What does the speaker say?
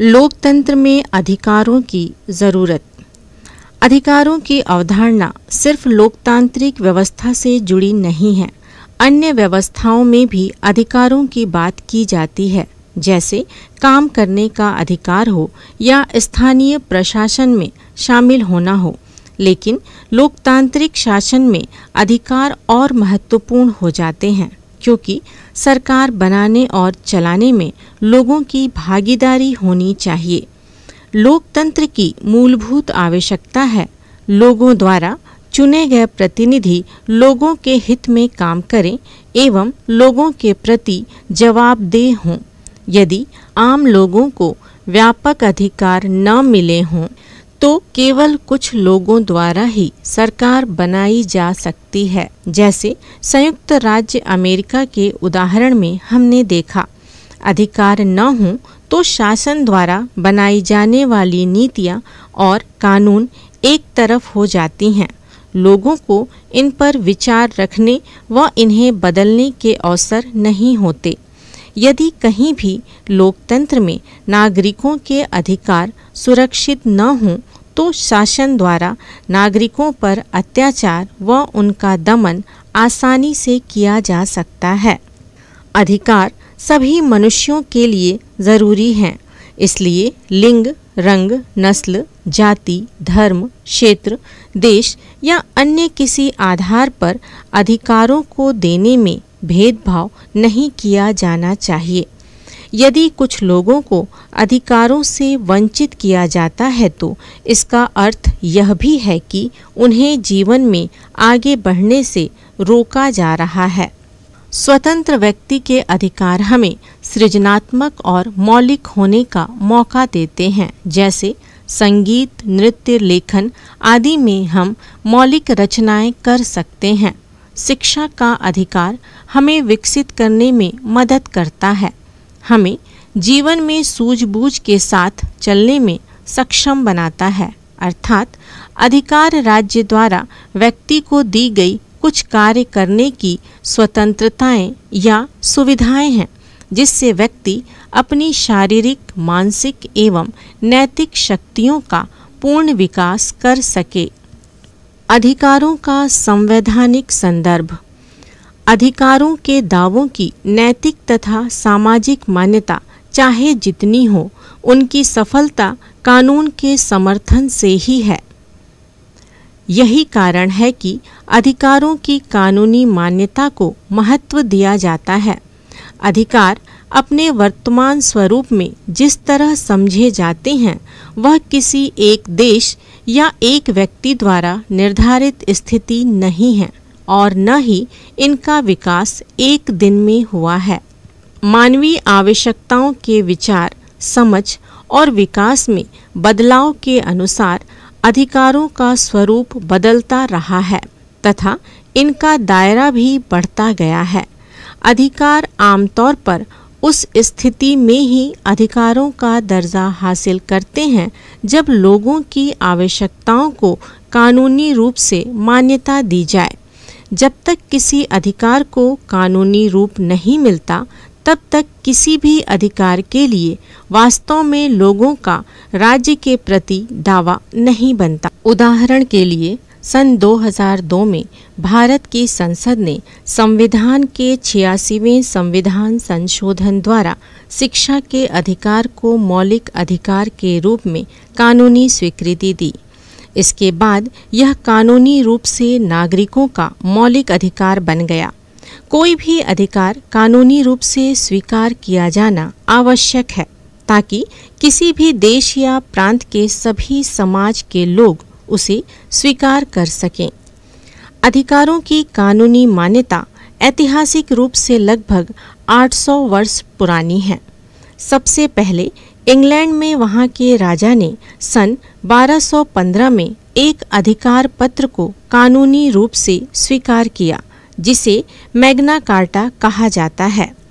लोकतंत्र में अधिकारों की ज़रूरत अधिकारों की अवधारणा सिर्फ लोकतांत्रिक व्यवस्था से जुड़ी नहीं है अन्य व्यवस्थाओं में भी अधिकारों की बात की जाती है जैसे काम करने का अधिकार हो या स्थानीय प्रशासन में शामिल होना हो लेकिन लोकतांत्रिक शासन में अधिकार और महत्वपूर्ण हो जाते हैं क्योंकि सरकार बनाने और चलाने में लोगों की भागीदारी होनी चाहिए लोकतंत्र की मूलभूत आवश्यकता है लोगों द्वारा चुने गए प्रतिनिधि लोगों के हित में काम करें एवं लोगों के प्रति जवाबदेह हों यदि आम लोगों को व्यापक अधिकार न मिले हों तो केवल कुछ लोगों द्वारा ही सरकार बनाई जा सकती है जैसे संयुक्त राज्य अमेरिका के उदाहरण में हमने देखा अधिकार न हो तो शासन द्वारा बनाई जाने वाली नीतियाँ और कानून एक तरफ हो जाती हैं लोगों को इन पर विचार रखने व इन्हें बदलने के अवसर नहीं होते यदि कहीं भी लोकतंत्र में नागरिकों के अधिकार सुरक्षित न हों तो शासन द्वारा नागरिकों पर अत्याचार व उनका दमन आसानी से किया जा सकता है अधिकार सभी मनुष्यों के लिए ज़रूरी हैं इसलिए लिंग रंग नस्ल जाति धर्म क्षेत्र देश या अन्य किसी आधार पर अधिकारों को देने में भेदभाव नहीं किया जाना चाहिए यदि कुछ लोगों को अधिकारों से वंचित किया जाता है तो इसका अर्थ यह भी है कि उन्हें जीवन में आगे बढ़ने से रोका जा रहा है स्वतंत्र व्यक्ति के अधिकार हमें सृजनात्मक और मौलिक होने का मौका देते हैं जैसे संगीत नृत्य लेखन आदि में हम मौलिक रचनाएं कर सकते हैं शिक्षा का अधिकार हमें विकसित करने में मदद करता है हमें जीवन में सूझबूझ के साथ चलने में सक्षम बनाता है अर्थात अधिकार राज्य द्वारा व्यक्ति को दी गई कुछ कार्य करने की स्वतंत्रताएं या सुविधाएं हैं जिससे व्यक्ति अपनी शारीरिक मानसिक एवं नैतिक शक्तियों का पूर्ण विकास कर सके अधिकारों का संवैधानिक संदर्भ अधिकारों के दावों की नैतिक तथा सामाजिक मान्यता चाहे जितनी हो उनकी सफलता कानून के समर्थन से ही है यही कारण है कि अधिकारों की कानूनी मान्यता को महत्व दिया जाता है अधिकार अपने वर्तमान स्वरूप में जिस तरह समझे जाते हैं वह किसी एक देश या एक व्यक्ति द्वारा निर्धारित स्थिति नहीं है और न ही इनका विकास एक दिन में हुआ है मानवीय आवश्यकताओं के विचार समझ और विकास में बदलाव के अनुसार अधिकारों का स्वरूप बदलता रहा है तथा इनका दायरा भी बढ़ता गया है अधिकार आमतौर पर उस स्थिति में ही अधिकारों का दर्जा हासिल करते हैं जब लोगों की आवश्यकताओं को कानूनी रूप से मान्यता दी जाए जब तक किसी अधिकार को कानूनी रूप नहीं मिलता तब तक किसी भी अधिकार के लिए वास्तव में लोगों का राज्य के प्रति दावा नहीं बनता उदाहरण के लिए सन 2002 में भारत की संसद ने संविधान के छियासीवें संविधान संशोधन द्वारा शिक्षा के अधिकार को मौलिक अधिकार के रूप में कानूनी स्वीकृति दी इसके बाद यह कानूनी रूप से नागरिकों का मौलिक अधिकार बन गया कोई भी अधिकार कानूनी रूप से स्वीकार किया जाना आवश्यक है ताकि किसी भी देश या प्रांत के सभी समाज के लोग उसे स्वीकार कर सकें अधिकारों की कानूनी मान्यता ऐतिहासिक रूप से लगभग 800 वर्ष पुरानी है सबसे पहले इंग्लैंड में वहां के राजा ने सन 1215 में एक अधिकार पत्र को कानूनी रूप से स्वीकार किया जिसे मैग्ना कार्टा कहा जाता है